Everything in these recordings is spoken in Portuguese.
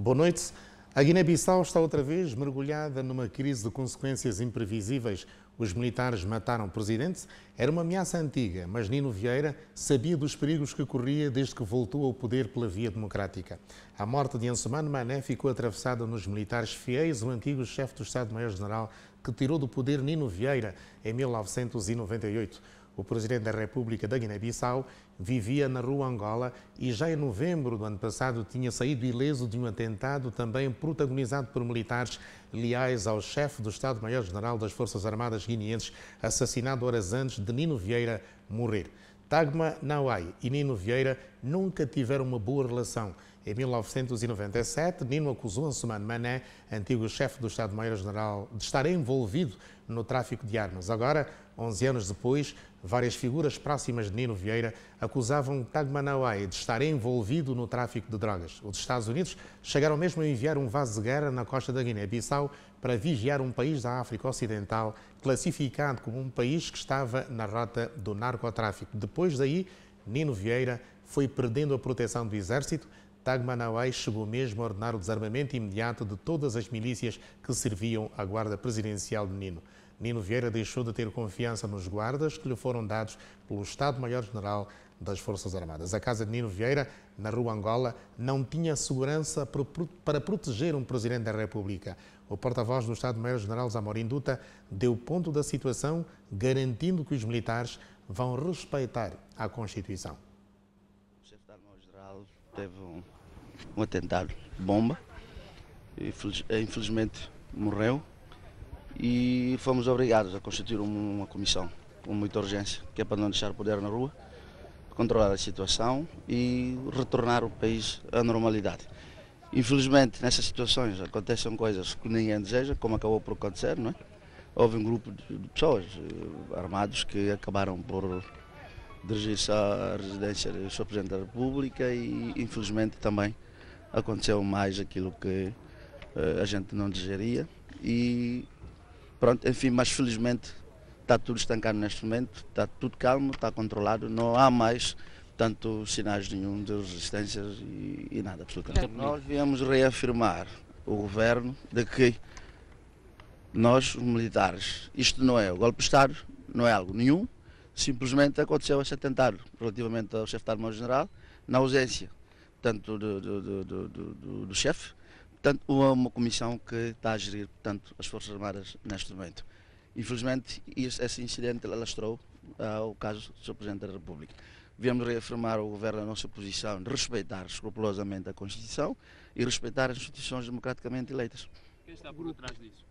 Boa noite. A Guiné-Bissau está outra vez mergulhada numa crise de consequências imprevisíveis. Os militares mataram o presidente. Era uma ameaça antiga, mas Nino Vieira sabia dos perigos que corria desde que voltou ao poder pela via democrática. A morte de Ansumano Mané ficou atravessada nos militares fiéis, o antigo chefe do Estado-Maior-General que tirou do poder Nino Vieira em 1998 o presidente da República da Guiné-Bissau, vivia na rua Angola e já em novembro do ano passado tinha saído ileso de um atentado também protagonizado por militares leais ao chefe do Estado-Maior-General das Forças Armadas guineenses, assassinado horas antes de Nino Vieira morrer. Tagma Nauai e Nino Vieira nunca tiveram uma boa relação em 1997, Nino acusou Ansumano Mané, antigo chefe do Estado-Maior-General, de estar envolvido no tráfico de armas. Agora, 11 anos depois, várias figuras próximas de Nino Vieira acusavam Tag de estar envolvido no tráfico de drogas. Os Estados Unidos chegaram mesmo a enviar um vaso de guerra na costa da Guiné-Bissau para vigiar um país da África Ocidental classificado como um país que estava na rota do narcotráfico. Depois daí, Nino Vieira foi perdendo a proteção do exército Tag Manawai chegou mesmo a ordenar o desarmamento imediato de todas as milícias que serviam à guarda presidencial de Nino. Nino Vieira deixou de ter confiança nos guardas que lhe foram dados pelo Estado-Maior-General das Forças Armadas. A casa de Nino Vieira, na rua Angola, não tinha segurança para proteger um presidente da República. O porta-voz do Estado-Maior-General Zamorim Duta deu ponto da situação, garantindo que os militares vão respeitar a Constituição. O chefe da general teve um um atentado, bomba. Infeliz, eh, infelizmente morreu e fomos obrigados a constituir uma comissão com muita urgência, que é para não deixar o poder na rua, controlar a situação e retornar o país à normalidade. Infelizmente, nessas situações acontecem coisas que ninguém deseja, como acabou por acontecer, não é? Houve um grupo de pessoas eh, armados que acabaram por dirigir-se à residência do Sr. Presidente da República e, infelizmente, também aconteceu mais aquilo que uh, a gente não desejaria e pronto, enfim, mas felizmente está tudo estancado neste momento, está tudo calmo, está controlado, não há mais tanto sinais nenhum de resistências e, e nada absolutamente. Nós viemos reafirmar o governo de que nós, os militares, isto não é o golpe de Estado, não é algo nenhum, simplesmente aconteceu esse atentado relativamente ao chefe de estado general na ausência portanto, do, do, do, do chefe, tanto uma comissão que está a gerir portanto, as Forças Armadas neste momento. Infelizmente, esse, esse incidente alastrou uh, o caso do Sr. Presidente da República. Viemos reafirmar ao Governo a nossa posição de respeitar escrupulosamente a Constituição e respeitar as instituições democraticamente eleitas. Quem está por trás disso?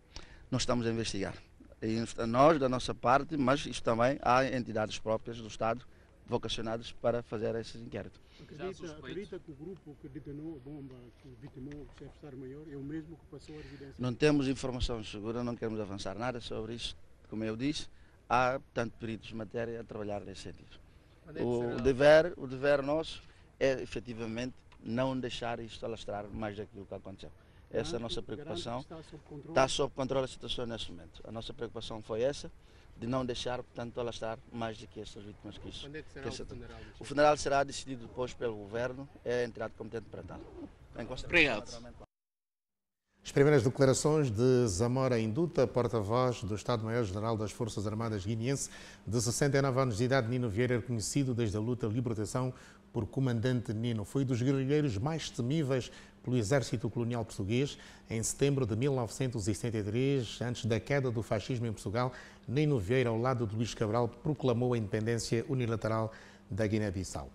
Nós estamos a investigar. E, nós, da nossa parte, mas isso também há entidades próprias do Estado vocacionados para fazer esse inquérito. Acredita, acredita que o grupo que detonou a bomba, que vitimou o chefe de Estado-Maior, é o mesmo que passou a residência? Não temos informação segura, não queremos avançar nada sobre isso. Como eu disse, há, tanto peritos de matéria a trabalhar nesse sentido. É o, dever, o dever nosso é, efetivamente, não deixar isto alastrar mais daquilo que aconteceu. Essa é a nossa preocupação. Está sob, está sob controle a situação neste momento. A nossa preocupação foi essa de não deixar, portanto, alastar mais do que estas vítimas que isso. Quando é que será o funeral? O funeral será decidido depois pelo governo, é a competente para tal. Obrigado. As primeiras declarações de Zamora Induta, porta-voz do Estado-Maior-General das Forças Armadas Guineense, de 69 anos de idade, Nino Vieira, conhecido desde a luta de libertação por Comandante Nino, foi dos guerrilheiros mais temíveis pelo exército colonial português em setembro de 1973, antes da queda do fascismo em Portugal, Nino Vieira, ao lado de Luís Cabral, proclamou a independência unilateral da Guiné-Bissau.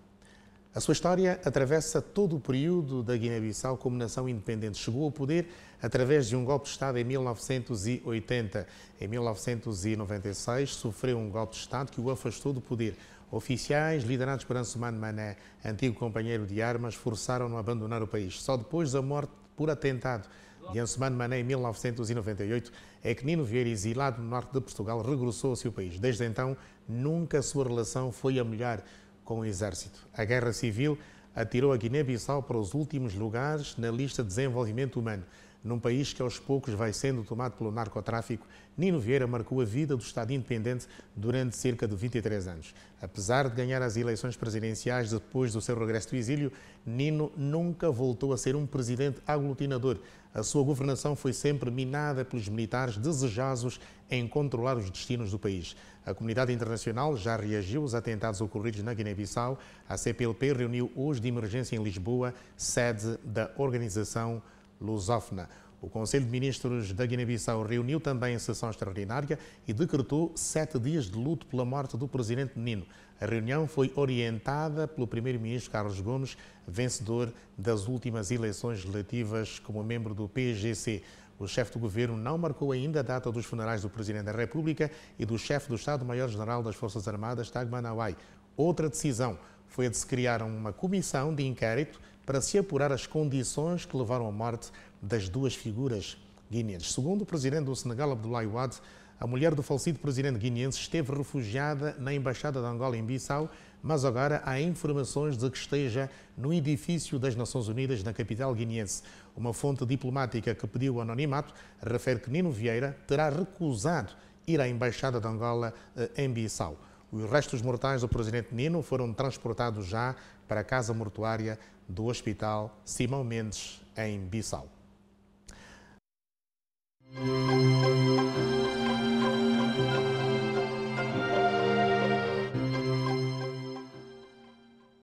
A sua história atravessa todo o período da Guiné-Bissau como nação independente. Chegou ao poder através de um golpe de Estado em 1980. Em 1996, sofreu um golpe de Estado que o afastou do poder. Oficiais liderados por Ansumano Mané, antigo companheiro de armas, forçaram-no a abandonar o país. Só depois da morte por atentado de Ansumano Mané em 1998, é que Nino Vieira, exilado no norte de Portugal, regressou ao seu país. Desde então, nunca a sua relação foi a melhor com o exército. A guerra civil atirou a Guiné-Bissau para os últimos lugares na lista de desenvolvimento humano num país que aos poucos vai sendo tomado pelo narcotráfico, Nino Vieira marcou a vida do Estado independente durante cerca de 23 anos. Apesar de ganhar as eleições presidenciais depois do seu regresso do exílio, Nino nunca voltou a ser um presidente aglutinador. A sua governação foi sempre minada pelos militares desejosos em controlar os destinos do país. A comunidade internacional já reagiu aos atentados ocorridos na Guiné-Bissau. A CPLP reuniu hoje de emergência em Lisboa, sede da organização lusófona. O Conselho de Ministros da Guiné-Bissau reuniu também em sessão extraordinária e decretou sete dias de luto pela morte do presidente Nino. A reunião foi orientada pelo primeiro-ministro Carlos Gomes, vencedor das últimas eleições legislativas como membro do PGC. O chefe do governo não marcou ainda a data dos funerais do presidente da República e do chefe do Estado-Maior-General das Forças Armadas, Tagmanawai. Outra decisão foi a de se criar uma comissão de inquérito para se apurar as condições que levaram à morte das duas figuras guineenses. Segundo o presidente do Senegal, Abdoulaye Wade, a mulher do falecido presidente guineense esteve refugiada na Embaixada de Angola em Bissau, mas agora há informações de que esteja no edifício das Nações Unidas na capital guineense. Uma fonte diplomática que pediu anonimato refere que Nino Vieira terá recusado ir à Embaixada de Angola eh, em Bissau. Os restos mortais do presidente Nino foram transportados já para a casa mortuária do Hospital Simão Mendes, em Bissau.